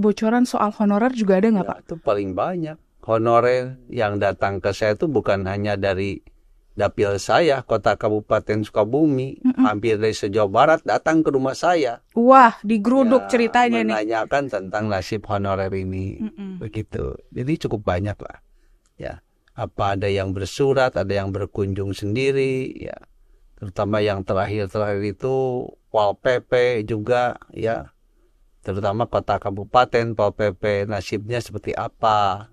bocoran soal honorer juga ada nggak ya, Pak? Itu paling banyak. Honorer yang datang ke saya itu bukan hanya dari dapil saya, kota kabupaten Sukabumi, mm hmm hampir dari sejauh barat datang ke rumah saya. Wah, digeruduk ya, ceritanya menanyakan nih. Menanyakan tentang nasib honorer ini, mm hmm begitu. Jadi cukup banyak lah. Ya, apa ada yang bersurat, ada yang berkunjung sendiri, ya. Terutama yang terakhir-terakhir itu Wal PP juga, ya terutama kota kabupaten pol pp nasibnya seperti apa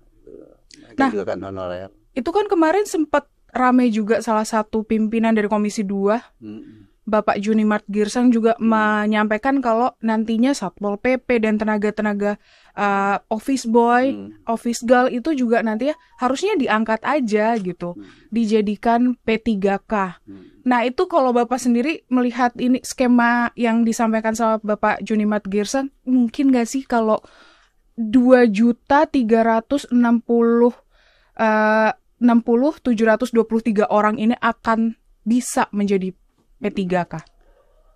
nah juga kan honorer itu kan kemarin sempat ramai juga salah satu pimpinan dari komisi dua mm Bapak Juni Mart Girsang juga hmm. menyampaikan kalau nantinya Satpol PP dan tenaga-tenaga uh, office boy, hmm. office girl itu juga nanti ya harusnya diangkat aja gitu, hmm. dijadikan P3K. Hmm. Nah, itu kalau Bapak sendiri melihat ini skema yang disampaikan sama Bapak Juni Mart Girsang, mungkin nggak sih kalau 2 juta 360 uh, 60 723 orang ini akan bisa menjadi P3K?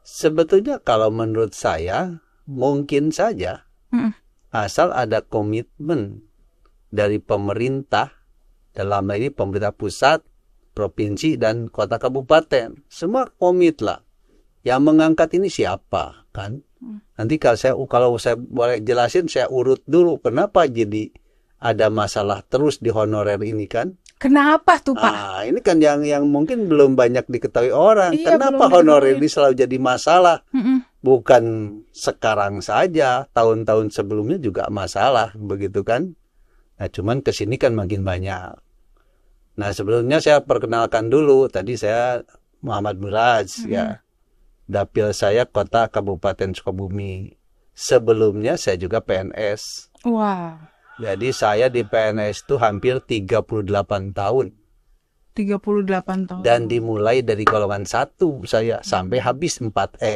Sebetulnya kalau menurut saya mungkin saja mm. asal ada komitmen dari pemerintah dalam ini pemerintah pusat, provinsi dan kota kabupaten semua komit lah yang mengangkat ini siapa kan mm. nanti kalau saya kalau saya boleh jelasin saya urut dulu kenapa jadi ada masalah terus di honorer ini kan Kenapa tuh Pak? Ah, ini kan yang yang mungkin belum banyak diketahui orang. Iya, Kenapa honor ini selalu jadi masalah? Mm -mm. Bukan sekarang saja, tahun-tahun sebelumnya juga masalah, begitu kan? Nah, cuman kesini kan makin banyak. Nah, sebelumnya saya perkenalkan dulu. Tadi saya Muhammad Muraj mm -hmm. ya. Dapil saya kota Kabupaten Sukabumi. Sebelumnya saya juga PNS. Wah. Wow. Jadi saya di PNS itu hampir 38 tahun. 38 tahun. Dan dimulai dari golongan satu saya sampai hmm. habis 4E.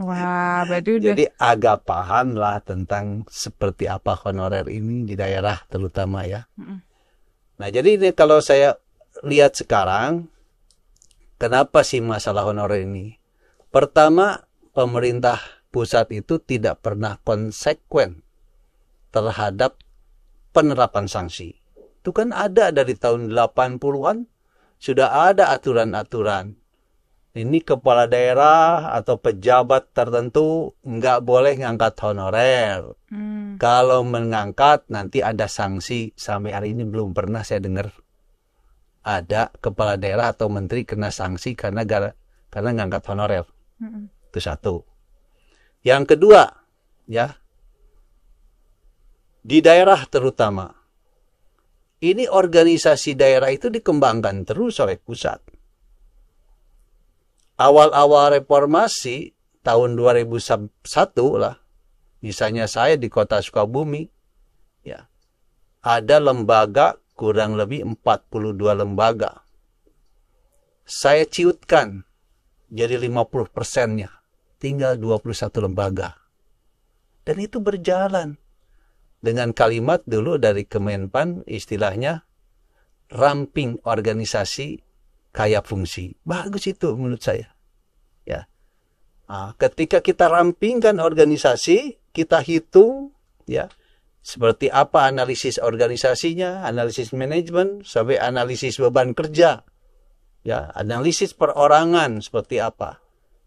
Wah, berarti udah. Jadi agak paham lah tentang seperti apa honorer ini di daerah terutama ya. Hmm. Nah, jadi ini kalau saya lihat sekarang, kenapa sih masalah honorer ini? Pertama, pemerintah pusat itu tidak pernah konsekuen terhadap penerapan sanksi. Itu kan ada dari tahun 80-an sudah ada aturan-aturan. Ini kepala daerah atau pejabat tertentu nggak boleh ngangkat honorer. Hmm. Kalau mengangkat nanti ada sanksi. Sampai hari ini belum pernah saya dengar ada kepala daerah atau menteri kena sanksi karena gara, karena ngangkat honorer. Hmm. Itu satu. Yang kedua, ya di daerah terutama. Ini organisasi daerah itu dikembangkan terus oleh pusat. Awal-awal reformasi tahun 2001 lah, misalnya saya di kota Sukabumi, ya ada lembaga kurang lebih 42 lembaga. Saya ciutkan jadi 50 persennya, tinggal 21 lembaga. Dan itu berjalan dengan kalimat dulu dari Kemenpan istilahnya ramping organisasi kaya fungsi. Bagus itu menurut saya. Ya. Nah, ketika kita rampingkan organisasi, kita hitung ya seperti apa analisis organisasinya, analisis manajemen, sampai analisis beban kerja, ya analisis perorangan seperti apa.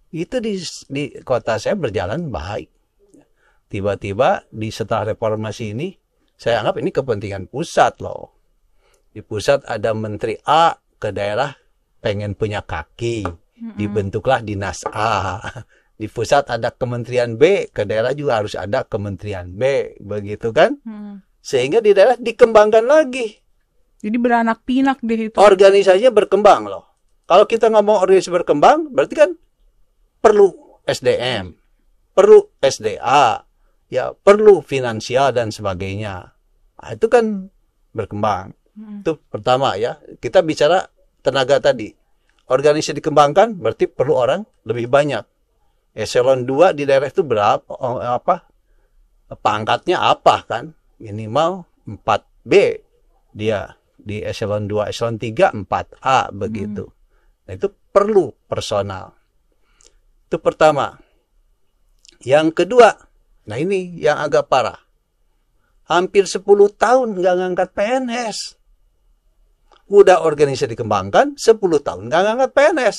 Itu di, di kota saya berjalan baik. Tiba-tiba di setelah reformasi ini, saya anggap ini kepentingan pusat loh. Di pusat ada menteri A ke daerah pengen punya kaki, dibentuklah dinas A. Di pusat ada kementerian B, ke daerah juga harus ada kementerian B, begitu kan? Sehingga di daerah dikembangkan lagi. Jadi beranak pinak deh itu. Organisasinya berkembang loh. Kalau kita ngomong organisasi berkembang, berarti kan perlu SDM, perlu SDA, ya perlu finansial dan sebagainya. Nah, itu kan berkembang. Hmm. Itu pertama ya. Kita bicara tenaga tadi. Organisasi dikembangkan berarti perlu orang lebih banyak. Eselon 2 di daerah itu berapa apa? Pangkatnya apa kan? Minimal 4B dia di eselon 2, eselon 3, 4A begitu. Hmm. Nah, itu perlu personal. Itu pertama. Yang kedua, Nah ini yang agak parah. Hampir 10 tahun nggak ngangkat PNS. Udah organisasi dikembangkan, 10 tahun nggak ngangkat PNS.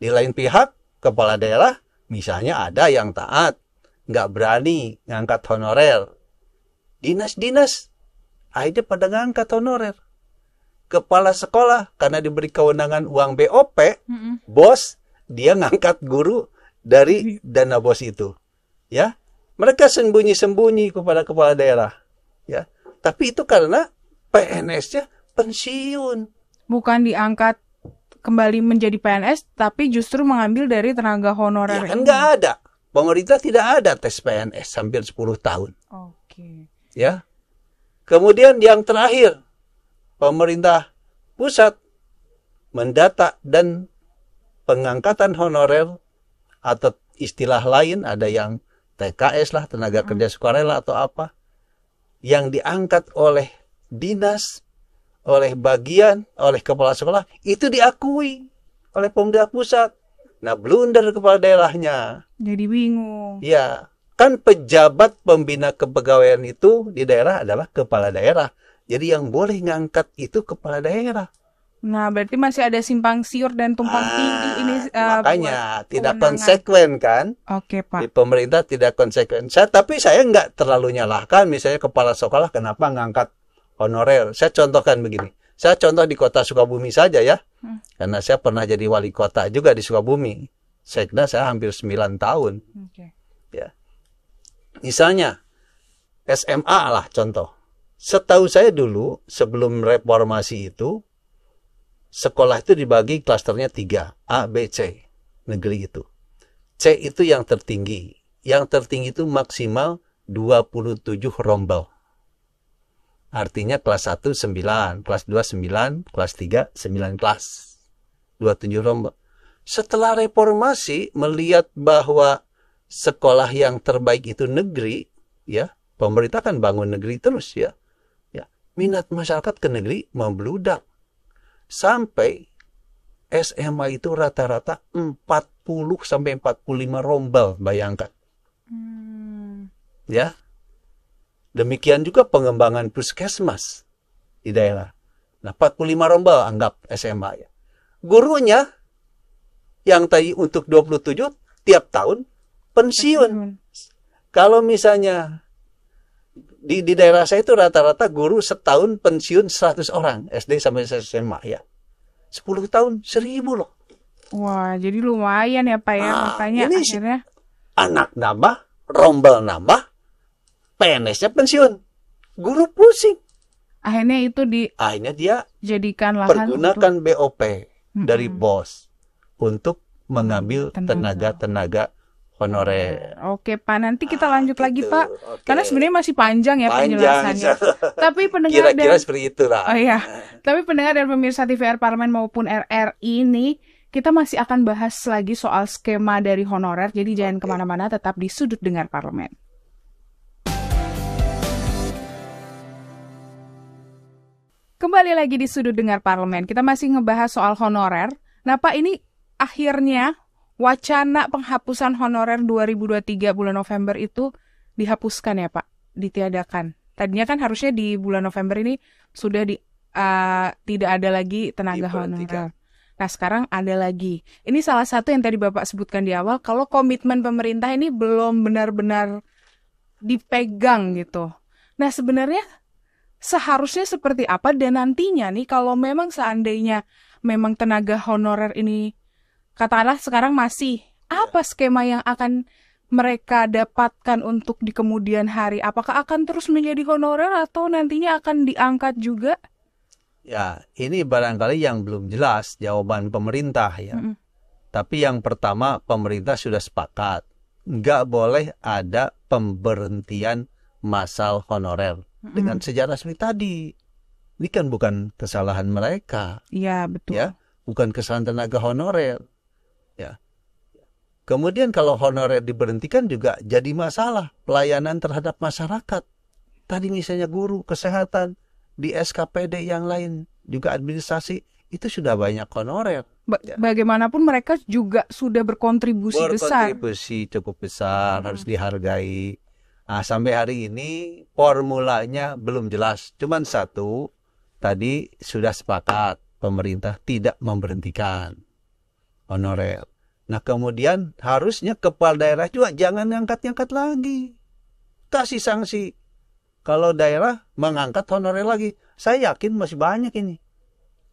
Di lain pihak, kepala daerah misalnya ada yang taat, nggak berani ngangkat honorer. Dinas-dinas, akhirnya pada ngangkat honorer. Kepala sekolah, karena diberi kewenangan uang BOP, mm -mm. bos, dia ngangkat guru dari iya. dana bos itu ya mereka sembunyi-sembunyi kepada kepala daerah ya tapi itu karena PNS-nya pensiun bukan diangkat kembali menjadi PNS tapi justru mengambil dari tenaga honorer ya, kan nggak ada pemerintah tidak ada tes PNS hampir 10 tahun oke okay. ya kemudian yang terakhir pemerintah pusat mendata dan pengangkatan honorer atau istilah lain ada yang TKS lah, tenaga hmm. kerja sukarela atau apa, yang diangkat oleh dinas, oleh bagian, oleh kepala sekolah, itu diakui oleh pemerintah pusat. Nah, blunder kepala daerahnya. Jadi bingung. Ya, kan pejabat pembina kepegawaian itu di daerah adalah kepala daerah. Jadi yang boleh ngangkat itu kepala daerah. Nah, berarti masih ada simpang siur dan tumpang ah, tindih ini. Uh, makanya tidak konsekuen kan? Oke pak. Di pemerintah tidak konsekuen. Saya tapi saya nggak terlalu nyalahkan. Misalnya kepala sekolah kenapa ngangkat honorer? Saya contohkan begini. Saya contoh di kota Sukabumi saja ya, hmm. karena saya pernah jadi wali kota juga di Sukabumi. Sekda saya hampir 9 tahun. Okay. Ya. Misalnya SMA lah contoh. Setahu saya dulu sebelum reformasi itu sekolah itu dibagi klasternya tiga A, B, C negeri itu C itu yang tertinggi yang tertinggi itu maksimal 27 rombel artinya kelas 1 9 kelas 2 9 kelas 3 9 kelas 27 rombel setelah reformasi melihat bahwa sekolah yang terbaik itu negeri ya pemerintah kan bangun negeri terus ya ya minat masyarakat ke negeri membludak sampai SMA itu rata-rata 40 sampai 45 rombel bayangkan. Hmm. Ya. Demikian juga pengembangan puskesmas di daerah. Nah, 45 rombel anggap SMA ya. Gurunya yang tadi untuk 27 tiap tahun pensiun. Kalau misalnya di, di daerah saya itu rata-rata guru setahun pensiun 100 orang SD sampai SMA ya 10 tahun seribu loh wah jadi lumayan ya pak ya nah, makanya ini akhirnya anak nambah rombel nambah PNS-nya pensiun guru pusing akhirnya itu di akhirnya dia jadikan lahan pergunakan untuk... BOP dari hmm. bos untuk mengambil tenaga-tenaga honorer. Oke Pak, nanti kita lanjut ah, lagi gitu. Pak, Oke. karena sebenarnya masih panjang ya panjang, penjelasannya. Tapi pendengar kira-kira dan... seperti itulah. Oh iya, tapi pendengar dan pemirsa TVR Parlemen maupun RRI ini kita masih akan bahas lagi soal skema dari honorer. Jadi jangan kemana-mana, tetap di sudut dengar Parlemen. Kembali lagi di sudut dengar Parlemen, kita masih ngebahas soal honorer. Nah Pak, ini akhirnya wacana penghapusan honorer 2023 bulan November itu dihapuskan ya Pak, ditiadakan. Tadinya kan harusnya di bulan November ini sudah di uh, tidak ada lagi tenaga honorer. Nah sekarang ada lagi. Ini salah satu yang tadi Bapak sebutkan di awal, kalau komitmen pemerintah ini belum benar-benar dipegang gitu. Nah sebenarnya seharusnya seperti apa dan nantinya nih kalau memang seandainya memang tenaga honorer ini katakanlah sekarang masih iya. apa skema yang akan mereka dapatkan untuk di kemudian hari? Apakah akan terus menjadi honorer atau nantinya akan diangkat juga? Ya, ini barangkali yang belum jelas jawaban pemerintah ya. Mm -hmm. Tapi yang pertama pemerintah sudah sepakat nggak boleh ada pemberhentian masal honorer mm -hmm. dengan sejarah seperti tadi. Ini kan bukan kesalahan mereka. Iya betul. Ya, bukan kesalahan tenaga honorer Ya. Kemudian kalau honorer diberhentikan juga jadi masalah pelayanan terhadap masyarakat. Tadi misalnya guru, kesehatan, di SKPD yang lain, juga administrasi, itu sudah banyak honorer. Ba ya. Bagaimanapun mereka juga sudah berkontribusi, berkontribusi besar. Berkontribusi cukup besar, hmm. harus dihargai. Nah, sampai hari ini formulanya belum jelas. Cuman satu, tadi sudah sepakat pemerintah tidak memberhentikan honorer. Nah kemudian harusnya kepala daerah juga jangan ngangkat angkat lagi. Kasih sanksi. Kalau daerah mengangkat honorer lagi. Saya yakin masih banyak ini.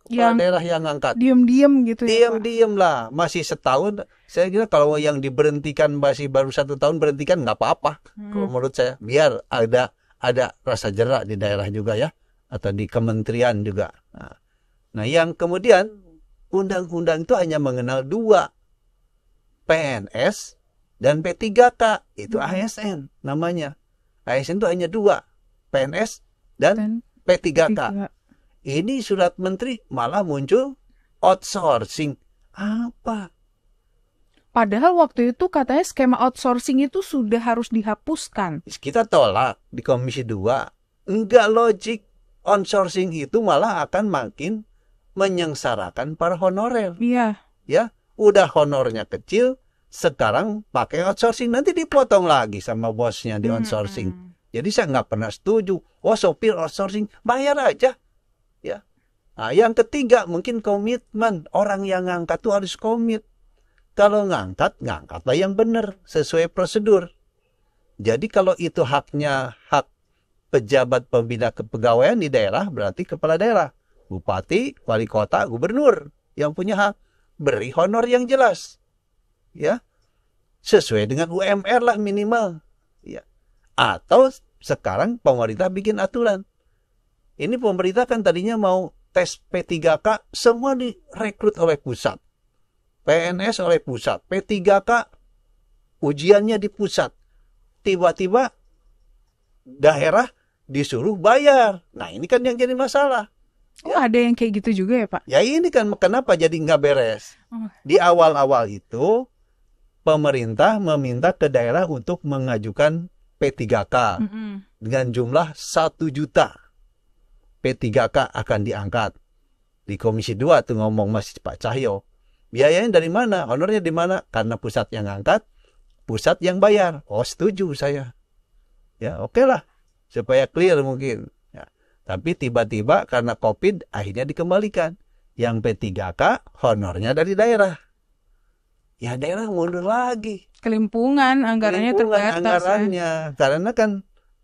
Kepala yang daerah yang angkat. Diam-diam gitu diem, ya Diam-diam lah. Masih setahun. Saya kira kalau yang diberhentikan masih baru satu tahun berhentikan nggak apa-apa. Hmm. Kalau menurut saya. Biar ada ada rasa jerak di daerah juga ya. Atau di kementerian juga. nah, nah yang kemudian undang-undang itu hanya mengenal dua, PNS dan P3K, itu hmm. ASN namanya. ASN itu hanya dua, PNS dan, dan P3K. P3K. Ini surat menteri malah muncul outsourcing. Apa? Padahal waktu itu katanya skema outsourcing itu sudah harus dihapuskan. Kita tolak di Komisi 2. Enggak logik. Outsourcing itu malah akan makin menyengsarakan para honorer. Iya. Ya, udah honornya kecil, sekarang pakai outsourcing nanti dipotong lagi sama bosnya di hmm, outsourcing. Hmm. Jadi saya nggak pernah setuju. Oh sopir outsourcing bayar aja, ya. Nah, yang ketiga mungkin komitmen orang yang ngangkat tuh harus komit. Kalau ngangkat, ngangkatlah yang benar sesuai prosedur. Jadi kalau itu haknya hak pejabat pembina kepegawaian di daerah berarti kepala daerah bupati, wali kota, gubernur yang punya hak beri honor yang jelas. Ya. Sesuai dengan UMR lah minimal. Ya. Atau sekarang pemerintah bikin aturan. Ini pemerintah kan tadinya mau tes P3K semua direkrut oleh pusat. PNS oleh pusat, P3K ujiannya di pusat. Tiba-tiba daerah disuruh bayar. Nah, ini kan yang jadi masalah. Ya. Oh ada yang kayak gitu juga ya Pak? Ya ini kan kenapa jadi nggak beres? Oh. Di awal-awal itu pemerintah meminta ke daerah untuk mengajukan P3K mm -hmm. dengan jumlah 1 juta. P3K akan diangkat. Di Komisi 2 tuh ngomong masih Pak Cahyo. Biayanya dari mana? Honornya di mana? Karena pusat yang angkat, pusat yang bayar. Oh setuju saya. Ya oke okay lah. Supaya clear mungkin. Tapi tiba-tiba karena COVID akhirnya dikembalikan. Yang P3K honornya dari daerah. Ya daerah mundur lagi. Kelimpungan anggarannya Kelimpungan terbatas. Ya. Anggarannya. Ya. Karena kan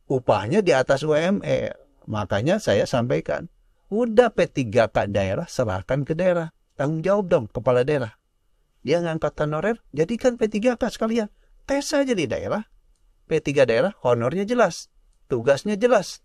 upahnya di atas UME. Makanya saya sampaikan. Udah P3K daerah serahkan ke daerah. Tanggung jawab dong kepala daerah. Dia ngangkat tanorer jadikan P3K sekalian. Tes aja di daerah. P3 daerah honornya jelas. Tugasnya jelas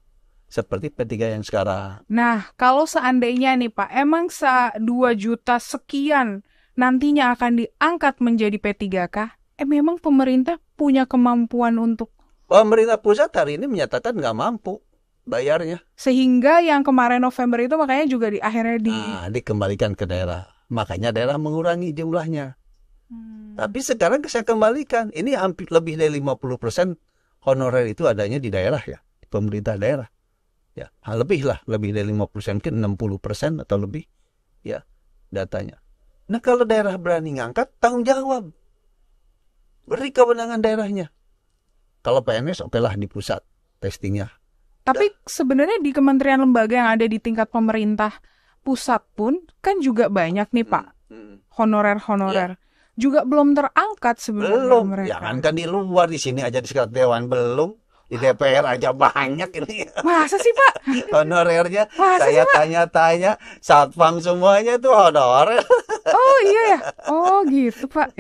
seperti P3 yang sekarang. Nah, kalau seandainya nih Pak, emang se 2 juta sekian nantinya akan diangkat menjadi P3K, eh memang pemerintah punya kemampuan untuk? Pemerintah pusat hari ini menyatakan nggak mampu bayarnya. Sehingga yang kemarin November itu makanya juga di akhirnya di... Nah, dikembalikan ke daerah. Makanya daerah mengurangi jumlahnya. Hmm. Tapi sekarang saya kembalikan, ini hampir lebih dari 50% honorer itu adanya di daerah ya, pemerintah daerah ya lebih lah lebih dari 50% mungkin 60% atau lebih ya datanya nah kalau daerah berani ngangkat tanggung jawab beri kewenangan daerahnya kalau PNS oke lah di pusat testingnya tapi sebenarnya di kementerian lembaga yang ada di tingkat pemerintah pusat pun kan juga banyak nih pak hmm, hmm. honorer honorer ya. juga belum terangkat sebenarnya belum mereka. jangan ya kan di luar di sini aja di sekat dewan belum di DPR aja banyak ini. Masa sih Pak? Honorernya Masa saya tanya-tanya satpam semuanya itu honor. Oh iya ya. Oh gitu Pak.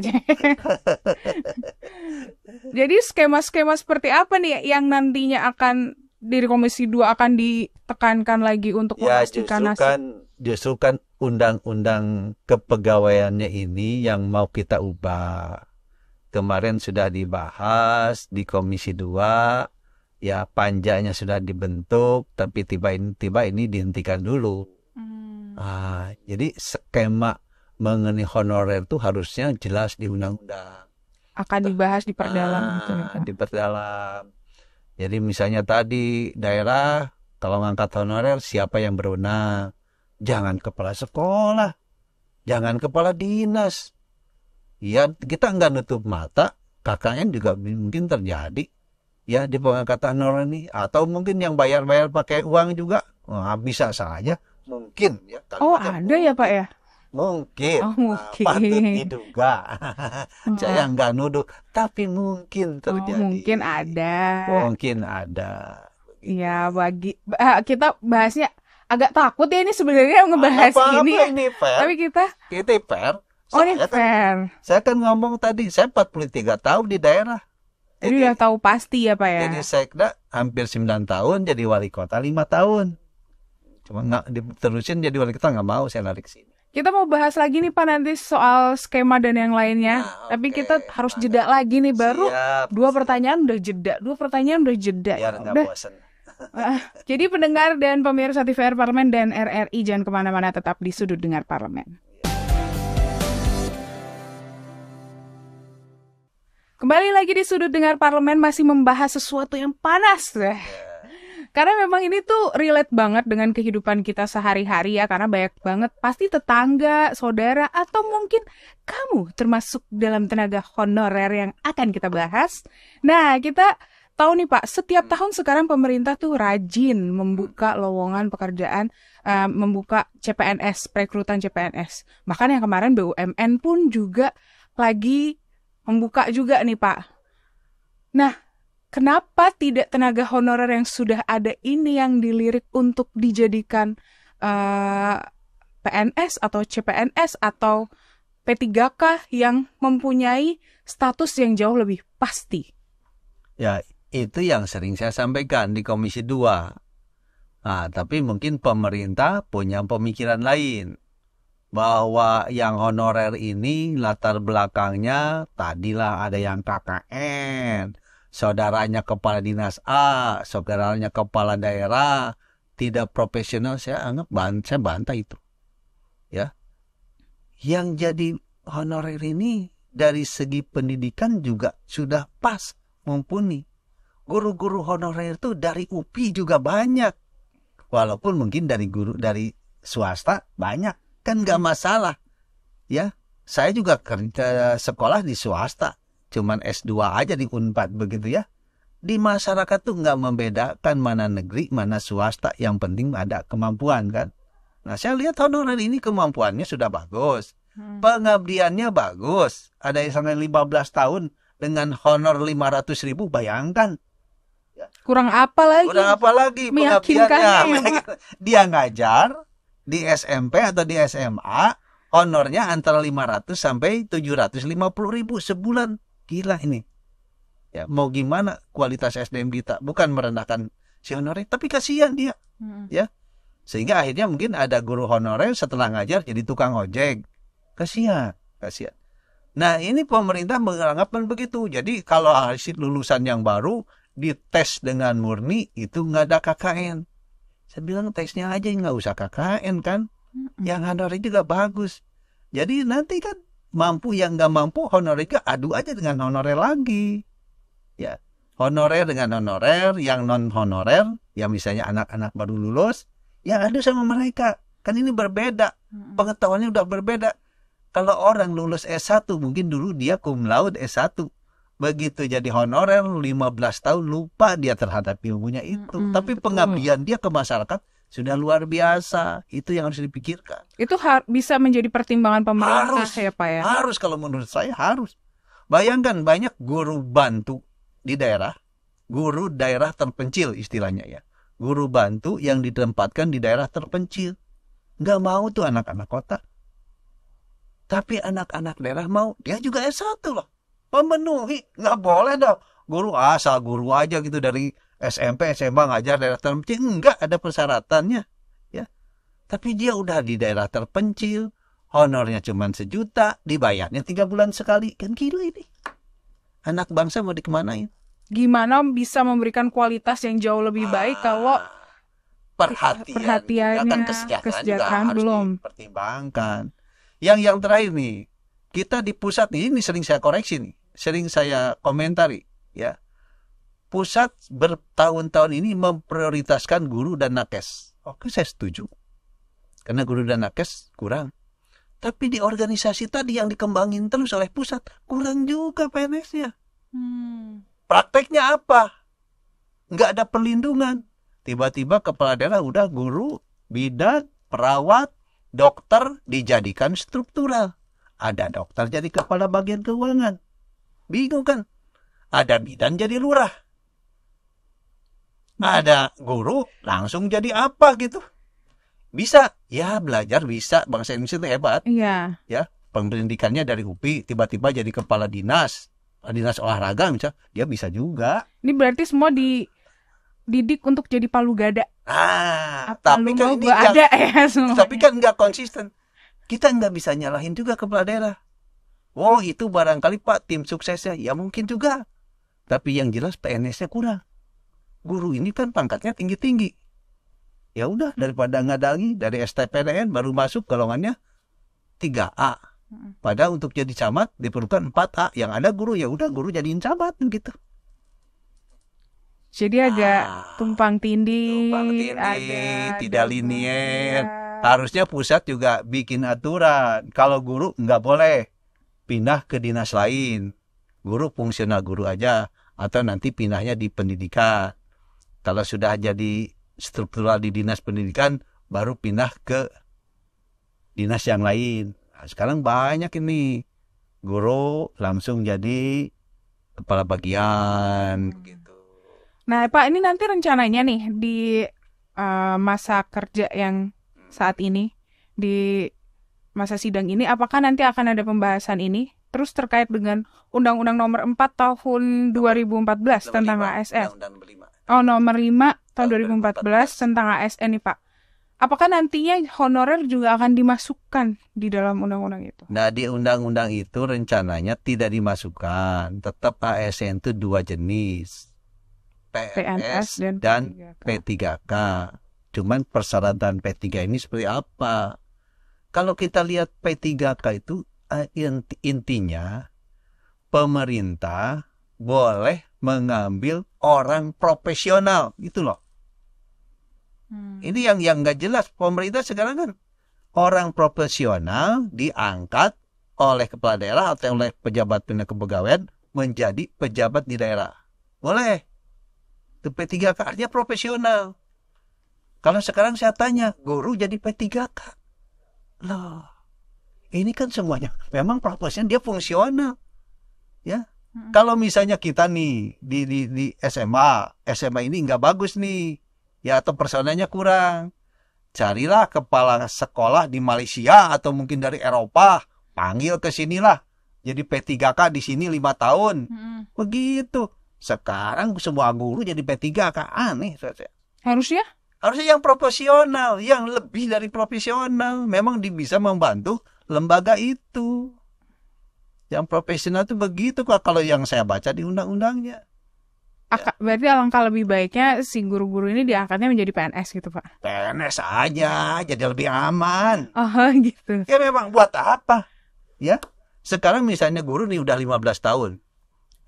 Jadi skema-skema seperti apa nih yang nantinya akan dari Komisi 2 akan ditekankan lagi untuk ya, memastikan justru kan, justru kan undang-undang kepegawaiannya ini yang mau kita ubah. Kemarin sudah dibahas di Komisi 2 ya panjanya sudah dibentuk tapi tiba-tiba ini dihentikan dulu hmm. ah, jadi skema mengenai honorer itu harusnya jelas di undang-undang akan dibahas diperdalam ah, gitu, ya, diperdalam jadi misalnya tadi daerah kalau ngangkat honorer siapa yang berwenang jangan kepala sekolah jangan kepala dinas ya kita nggak nutup mata KKN juga mungkin terjadi ya di pengangkatan orang ini atau mungkin yang bayar-bayar pakai uang juga nah, bisa saja mungkin ya oh ada ya pak ya mungkin, oh, ah, mungkin. Nah, patut diduga oh. saya nggak nuduh tapi mungkin terjadi oh, mungkin ada mungkin ada ya bagi eh, kita bahasnya agak takut ya ini sebenarnya ngebahas apa -apa ini, ini fair. tapi kita kita fair oh saya ini fair kan, saya kan ngomong tadi saya 43 tahun di daerah jadi, jadi udah tahu pasti ya Pak ya. Jadi sekda hampir 9 tahun jadi wali kota 5 tahun. Cuma nggak diterusin jadi wali kota nggak mau saya narik sini. Kita mau bahas lagi nih Pak nanti soal skema dan yang lainnya. Nah, Tapi kita harus jeda lagi nih baru Siap. dua pertanyaan udah jeda, dua pertanyaan udah jeda. Biar ya, udah. bosan. Ah, jadi pendengar dan pemirsa TVR Parlemen dan RRI jangan kemana-mana tetap di sudut dengar Parlemen. Kembali lagi di sudut dengar parlemen masih membahas sesuatu yang panas deh. Ya. Iya. Karena memang ini tuh relate banget dengan kehidupan kita sehari-hari ya karena banyak banget pasti tetangga, saudara atau mungkin kamu termasuk dalam tenaga honorer yang akan kita bahas. Nah, kita tahu nih Pak, setiap hmm. tahun sekarang pemerintah tuh rajin membuka hmm. lowongan pekerjaan, uh, membuka CPNS, perekrutan CPNS. Bahkan yang kemarin BUMN pun juga lagi membuka juga nih Pak. Nah, kenapa tidak tenaga honorer yang sudah ada ini yang dilirik untuk dijadikan uh, eh, PNS atau CPNS atau P3K yang mempunyai status yang jauh lebih pasti? Ya, itu yang sering saya sampaikan di Komisi 2. Nah, tapi mungkin pemerintah punya pemikiran lain bahwa yang honorer ini latar belakangnya tadilah ada yang KKN, saudaranya kepala dinas A, saudaranya kepala daerah, tidak profesional saya anggap ban saya bantai itu. Ya. Yang jadi honorer ini dari segi pendidikan juga sudah pas mumpuni. Guru-guru honorer itu dari UPI juga banyak. Walaupun mungkin dari guru dari swasta banyak kan nggak masalah ya saya juga kerja sekolah di swasta cuman S2 aja di Unpad begitu ya di masyarakat tuh nggak membedakan mana negeri mana swasta yang penting ada kemampuan kan nah saya lihat honorer ini kemampuannya sudah bagus hmm. pengabdiannya bagus ada yang sampai 15 tahun dengan honor 500 ribu bayangkan kurang apa lagi kurang apa lagi meyakinkan ya, dia ngajar di SMP atau di SMA honornya antara 500 sampai 750 ribu sebulan gila ini ya mau gimana kualitas SDM kita bukan merendahkan si honorer tapi kasihan dia hmm. ya sehingga akhirnya mungkin ada guru honorer setelah ngajar jadi tukang ojek kasihan kasihan nah ini pemerintah menganggapkan begitu jadi kalau hasil lulusan yang baru dites dengan murni itu nggak ada KKN saya bilang teksnya aja nggak usah KKN kan. Mm-hmm. Yang honorer juga bagus. Jadi nanti kan mampu yang nggak mampu honorer juga adu aja dengan honorer lagi. Ya honorer dengan honorer, yang non honorer, yang misalnya anak-anak baru lulus, ya adu sama mereka. Kan ini berbeda, pengetahuannya udah berbeda. Kalau orang lulus S1 mungkin dulu dia cum laude S1, begitu jadi honorer 15 tahun lupa dia terhadap ilmunya itu mm -hmm, tapi betul. pengabdian dia ke masyarakat sudah luar biasa itu yang harus dipikirkan itu har bisa menjadi pertimbangan pemerintah harus, ya pak ya harus kalau menurut saya harus bayangkan banyak guru bantu di daerah guru daerah terpencil istilahnya ya guru bantu yang ditempatkan di daerah terpencil nggak mau tuh anak-anak kota tapi anak-anak daerah mau dia juga S1 loh pemenuhi nggak boleh dong guru asal guru aja gitu dari SMP SMA ngajar daerah terpencil nggak ada persyaratannya ya tapi dia udah di daerah terpencil honornya cuma sejuta dibayarnya tiga bulan sekali kan gila ini anak bangsa mau dikemanain gimana bisa memberikan kualitas yang jauh lebih ah, baik ah, kalau perhatian perhatiannya kesejahteraan, kesejahteraan belum pertimbangkan yang yang terakhir nih kita di pusat nih ini sering saya koreksi nih sering saya komentari ya pusat bertahun-tahun ini memprioritaskan guru dan nakes oke saya setuju karena guru dan nakes kurang tapi di organisasi tadi yang dikembangin terus oleh pusat kurang juga PNS-nya hmm. prakteknya apa nggak ada perlindungan tiba-tiba kepala daerah udah guru bidan perawat dokter dijadikan struktural ada dokter jadi kepala bagian keuangan Bingung kan? Ada bidan jadi lurah. Nah. Ada guru langsung jadi apa gitu. Bisa, ya belajar bisa. Bangsa Indonesia itu hebat. Iya. Ya, pendidikannya dari UPI tiba-tiba jadi kepala dinas. Dinas olahraga misalnya, dia bisa juga. Ini berarti semua di didik untuk jadi palu gada. Ah, tapi kan gak, ada ya Tapi kan nggak konsisten. Kita nggak bisa nyalahin juga kepala daerah. Oh itu barangkali Pak tim suksesnya, ya mungkin juga. Tapi yang jelas PNS-nya kurang. Guru ini kan pangkatnya tinggi-tinggi. Ya udah daripada ngadangi dari STPNN baru masuk golongannya 3A. Padahal untuk jadi camat diperlukan 4A. Yang ada guru ya udah guru jadiin camat gitu. Jadi agak ah, tumpang tindih, tumpang tindih ada, tidak linier. Iya. Harusnya pusat juga bikin aturan. Kalau guru nggak boleh pindah ke dinas lain guru fungsional guru aja atau nanti pindahnya di pendidikan kalau sudah jadi struktural di dinas pendidikan baru pindah ke dinas yang lain nah, sekarang banyak ini guru langsung jadi kepala bagian hmm. gitu. nah pak ini nanti rencananya nih di uh, masa kerja yang saat ini di masa sidang ini apakah nanti akan ada pembahasan ini terus terkait dengan Undang-Undang Nomor 4 Tahun 2014 nomor tentang 5, ASN. Undang -undang Oh, Nomor 5 Tahun 2014, 2014 tentang ASN nih Pak. Apakah nantinya honorer juga akan dimasukkan di dalam undang-undang itu? Nah, di undang-undang itu rencananya tidak dimasukkan. Tetap ASN itu dua jenis. PNS, PNS dan, dan P3K. P3K. Cuman persyaratan P3 ini seperti apa? Kalau kita lihat P3K itu eh, intinya pemerintah boleh mengambil orang profesional gitu loh. Hmm. Ini yang yang nggak jelas pemerintah sekarang kan orang profesional diangkat oleh kepala daerah atau oleh pejabat pindah kepegawaian menjadi pejabat di daerah. Boleh. Itu P3K artinya profesional. Kalau sekarang saya tanya, guru jadi P3K. Loh, ini kan semuanya memang prosesnya dia fungsional. Ya. Hmm. Kalau misalnya kita nih di di di SMA, SMA ini nggak bagus nih. Ya atau personanya kurang. Carilah kepala sekolah di Malaysia atau mungkin dari Eropa, panggil ke sinilah. Jadi P3K di sini lima tahun. Hmm. Begitu. Sekarang semua guru jadi P3K aneh Harusnya Harusnya yang profesional, yang lebih dari profesional. Memang bisa membantu lembaga itu. Yang profesional itu begitu kok kalau yang saya baca di undang-undangnya. Ah, Aka, berarti alangkah lebih baiknya si guru-guru ini diangkatnya menjadi PNS gitu pak? PNS aja, jadi lebih aman. Oh gitu. Ya memang buat apa? Ya, sekarang misalnya guru nih udah 15 tahun,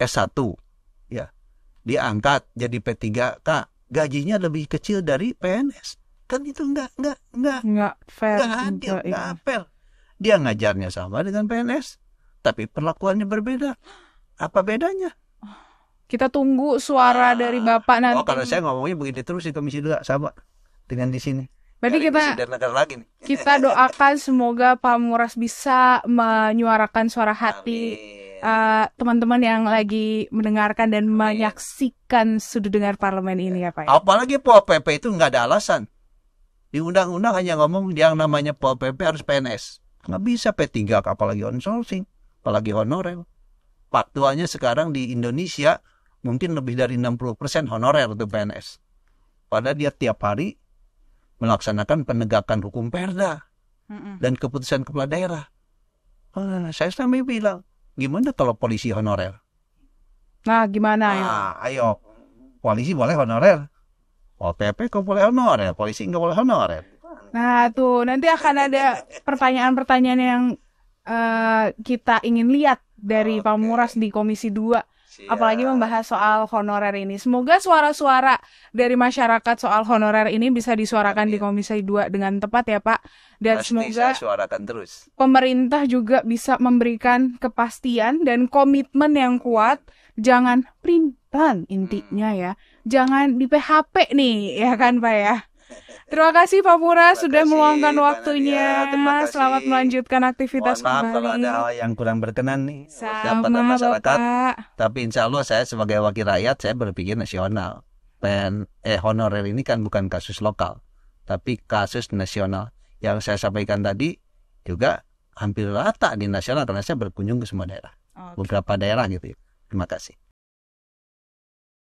S1, ya, diangkat jadi p 3 kak gajinya lebih kecil dari PNS kan itu nggak nggak nggak nggak fair nggak adil nggak, nggak iya. fair dia ngajarnya sama dengan PNS tapi perlakuannya berbeda apa bedanya kita tunggu suara ah. dari bapak oh, nanti oh kalau saya ngomongnya begini terus di komisi dua sama dengan di sini Berarti kita lagi nih. kita doakan semoga Pak Muras bisa menyuarakan suara hati Amin uh, teman-teman yang lagi mendengarkan dan menyaksikan sudut dengar parlemen ini ya Pak. Ya? Apalagi Pol PP itu nggak ada alasan. Di undang-undang hanya ngomong yang namanya Pol PP harus PNS. Nggak bisa P3 apalagi sourcing apalagi honorer. Faktualnya sekarang di Indonesia mungkin lebih dari 60% honorer untuk PNS. Padahal dia tiap hari melaksanakan penegakan hukum perda dan keputusan kepala daerah. Oh, saya sampai bilang, gimana kalau polisi honorer? Nah, gimana ya? Nah, ayo. Polisi boleh honorer. OTP kok boleh honorer, polisi nggak boleh honorer. Nah, tuh nanti akan ada pertanyaan-pertanyaan yang uh, kita ingin lihat dari ah, okay. Muras di Komisi 2 Siap. apalagi membahas soal honorer ini. Semoga suara-suara dari masyarakat soal honorer ini bisa disuarakan Amin. di Komisi 2 dengan tepat ya, Pak. Dan Pasti semoga suarakan terus. Pemerintah juga bisa memberikan kepastian dan komitmen yang kuat. Jangan printan intinya hmm. ya. Jangan di PHP nih, ya kan, Pak ya? Terima kasih Pak Pura terima sudah kasih, meluangkan waktunya. Ya, Selamat melanjutkan aktivitas Mohon maaf kembali. kalau ada hal yang kurang berkenan nih Sama, masyarakat. Bapak. Tapi insya Allah saya sebagai wakil rakyat saya berpikir nasional. Dan eh honorer ini kan bukan kasus lokal, tapi kasus nasional. Yang saya sampaikan tadi juga hampir rata di nasional karena saya berkunjung ke semua daerah. Okay. Beberapa daerah gitu ya. Terima kasih.